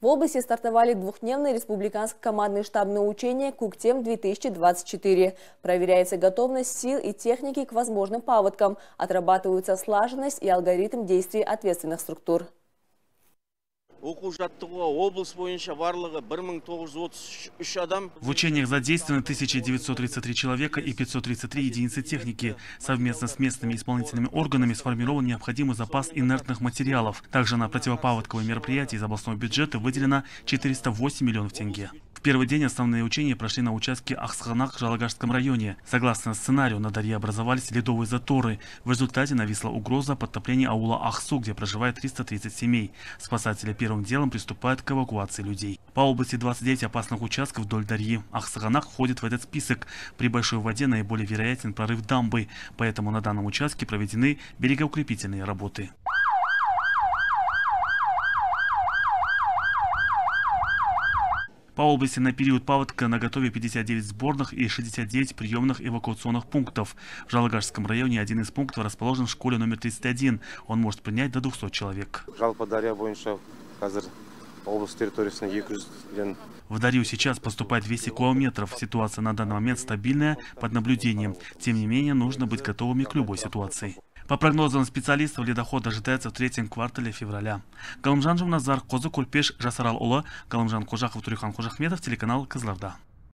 В области стартовали двухдневные республиканские командные штабные учения «Куктем-2024». Проверяется готовность сил и техники к возможным паводкам, отрабатываются слаженность и алгоритм действий ответственных структур. В учениях задействованы 1933 человека и 533 единицы техники. Совместно с местными исполнительными органами сформирован необходимый запас инертных материалов. Также на противопаводковые мероприятия из областного бюджета выделено 408 миллионов тенге первый день основные учения прошли на участке Ахсханах в Жалагашском районе. Согласно сценарию, на Дарье образовались ледовые заторы. В результате нависла угроза подтопления аула Ахсу, где проживает 330 семей. Спасатели первым делом приступают к эвакуации людей. По области 29 опасных участков вдоль Дарьи. Ахсаханах входит в этот список. При большой воде наиболее вероятен прорыв дамбы, поэтому на данном участке проведены берегоукрепительные работы. По области на период паводка на готове 59 сборных и 69 приемных эвакуационных пунктов. В Жалагарском районе один из пунктов расположен в школе номер 31. Он может принять до 200 человек. В Дарью сейчас поступает 200 километров. Ситуация на данный момент стабильная, под наблюдением. Тем не менее, нужно быть готовыми к любой ситуации. По прогнозам специалистов, ледоход ожидается в третьем квартале февраля. Галымжан Жумназар, Козы Кульпеш, Жасарал Ола, Галымжан Кожахов, Турихан Кожахметов, телеканал Кызларда.